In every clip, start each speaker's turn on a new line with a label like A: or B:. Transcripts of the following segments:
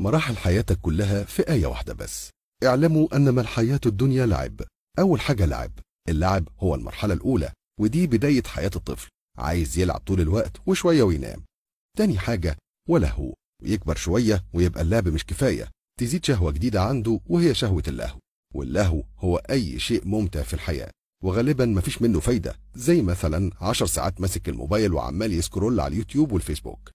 A: مراحل حياتك كلها في آية واحدة بس اعلموا أنما الحياة الدنيا لعب أول حاجة لعب اللعب هو المرحلة الأولى ودي بداية حياة الطفل عايز يلعب طول الوقت وشوية وينام تاني حاجة ولهو يكبر شوية ويبقى اللعب مش كفاية تزيد شهوة جديدة عنده وهي شهوة اللهو واللهو هو أي شيء ممتع في الحياة وغالبا مفيش منه فايدة زي مثلا عشر ساعات ماسك الموبايل وعمال يسكرول على اليوتيوب والفيسبوك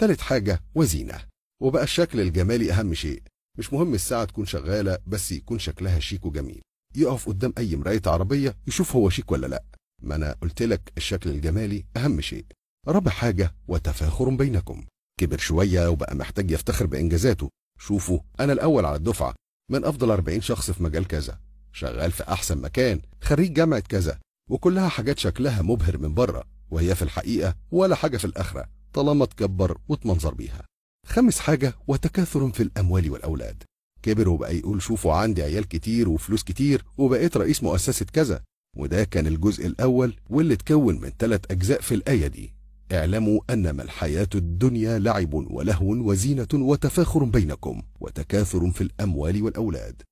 A: تالت حاجة وزينة وبقى الشكل الجمالي أهم شيء مش مهم الساعة تكون شغالة بس يكون شكلها شيك وجميل يقف قدام أي مراية عربية يشوف هو شيك ولا لأ ما أنا قلت لك الشكل الجمالي أهم شيء رابع حاجة وتفاخر بينكم كبر شوية وبقى محتاج يفتخر بإنجازاته شوفوا أنا الأول على الدفعة من أفضل 40 شخص في مجال كذا شغال في أحسن مكان خريج جامعة كذا وكلها حاجات شكلها مبهر من بره وهي في الحقيقة ولا حاجة في الآخرة طالما تكبر وتمنظر بيها خامس حاجة وتكاثر في الأموال والأولاد كبر وبقى يقول شوفوا عندي عيال كتير وفلوس كتير وبقيت رئيس مؤسسة كذا وده كان الجزء الأول واللي اتكون من ثلاث أجزاء في الآية دي اعلموا أنما الحياة الدنيا لعب ولهو وزينة وتفاخر بينكم وتكاثر في الأموال والأولاد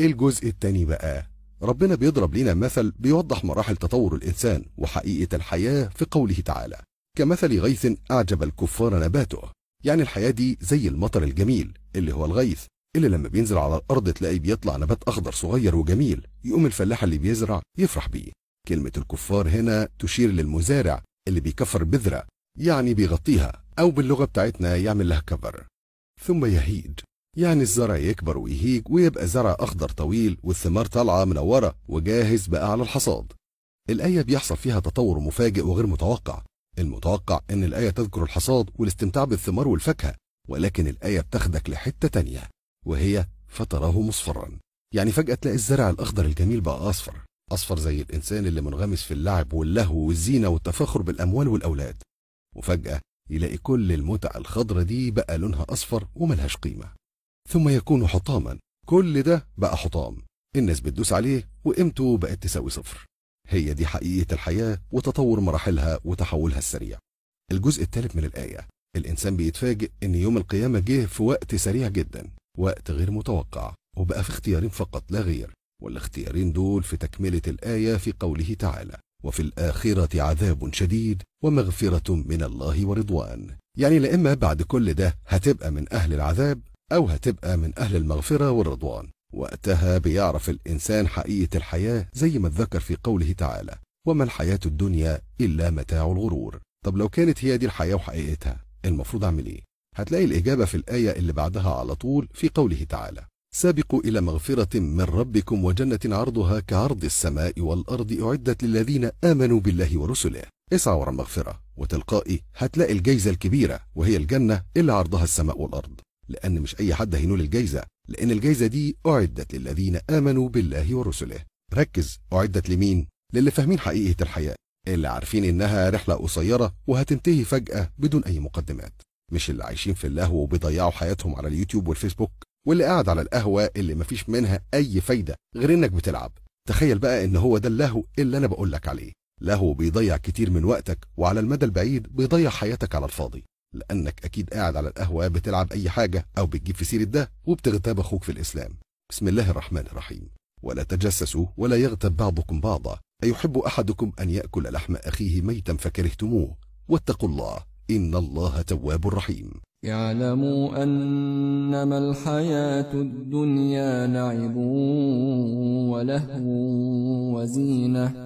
A: الجزء الثاني بقى ربنا بيضرب لنا مثل بيوضح مراحل تطور الإنسان وحقيقة الحياة في قوله تعالى كمثل غيث أعجب الكفار نباته يعني الحياة دي زي المطر الجميل اللي هو الغيث اللي لما بينزل على الأرض تلاقي بيطلع نبات أخضر صغير وجميل يقوم الفلاح اللي بيزرع يفرح بيه كلمة الكفار هنا تشير للمزارع اللي بيكفر بذرة يعني بيغطيها أو باللغة بتاعتنا يعمل لها كفر ثم يهيد يعني الزرع يكبر ويهيج ويبقى زرع أخضر طويل والثمار طالعة منورة وجاهز بقى على الحصاد الآية بيحصل فيها تطور مفاجئ وغير متوقع المتوقع أن الآية تذكر الحصاد والاستمتاع بالثمار والفاكهة ولكن الآية بتاخدك لحتة تانية وهي فتراه مصفرا يعني فجأة تلاقي الزرع الأخضر الجميل بقى أصفر أصفر زي الإنسان اللي منغمس في اللعب واللهو والزينة والتفاخر بالأموال والأولاد وفجأة يلاقي كل المتع الخضرة دي بقى لونها أصفر وملهاش قيمة ثم يكون حطاما كل ده بقى حطام الناس بتدوس عليه وقيمته بقت تساوي صفر هي دي حقيقة الحياة وتطور مراحلها وتحولها السريع الجزء الثالث من الآية الإنسان بيتفاجئ إن يوم القيامة جه في وقت سريع جدا وقت غير متوقع وبقى في اختيارين فقط لا غير والاختيارين دول في تكملة الآية في قوله تعالى وفي الآخرة عذاب شديد ومغفرة من الله ورضوان يعني لإما بعد كل ده هتبقى من أهل العذاب أو هتبقى من أهل المغفرة والرضوان وقتها بيعرف الإنسان حقيقة الحياة زي ما اتذكر في قوله تعالى وما الحياة الدنيا إلا متاع الغرور طب لو كانت هي دي الحياة وحقيقتها المفروض أعمل إيه؟ هتلاقي الإجابة في الآية اللي بعدها على طول في قوله تعالى سابقوا إلى مغفرة من ربكم وجنة عرضها كعرض السماء والأرض أعدت للذين آمنوا بالله ورسله اسعى ورا المغفرة وتلقائي هتلاقي الجايزة الكبيرة وهي الجنة اللي عرضها السماء والأرض لأن مش أي حد هينول الجايزة لأن الجايزة دي أعدت للذين آمنوا بالله ورسله ركز أعدت لمين؟ للي فاهمين حقيقة الحياة اللي عارفين إنها رحلة قصيرة وهتنتهي فجأة بدون أي مقدمات مش اللي عايشين في اللهو وبيضيعوا حياتهم على اليوتيوب والفيسبوك واللي قاعد على القهوة اللي مفيش منها أي فايدة غير إنك بتلعب تخيل بقى إن هو ده اللهو اللي أنا بقولك عليه لهو بيضيع كتير من وقتك وعلى المدى البعيد بيضيع حياتك على الفاضي لأنك أكيد قاعد على القهوة بتلعب أي حاجة أو بتجيب في سيرة ده وبتغتاب أخوك في الإسلام بسم الله الرحمن الرحيم ولا تجسسوا ولا يغتب بعضكم بعضا أيحب أحدكم أن يأكل لحم أخيه ميتا فكرهتموه واتقوا الله إن الله تواب رحيم
B: اعلموا أنما الحياة الدنيا لعب ولهو وزينه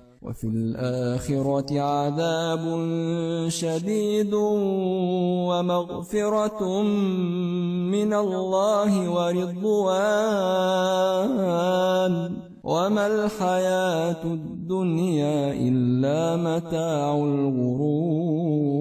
B: وفي الآخرة عذاب شديد ومغفرة من الله ورضوان وما الحياة الدنيا إلا متاع الغرور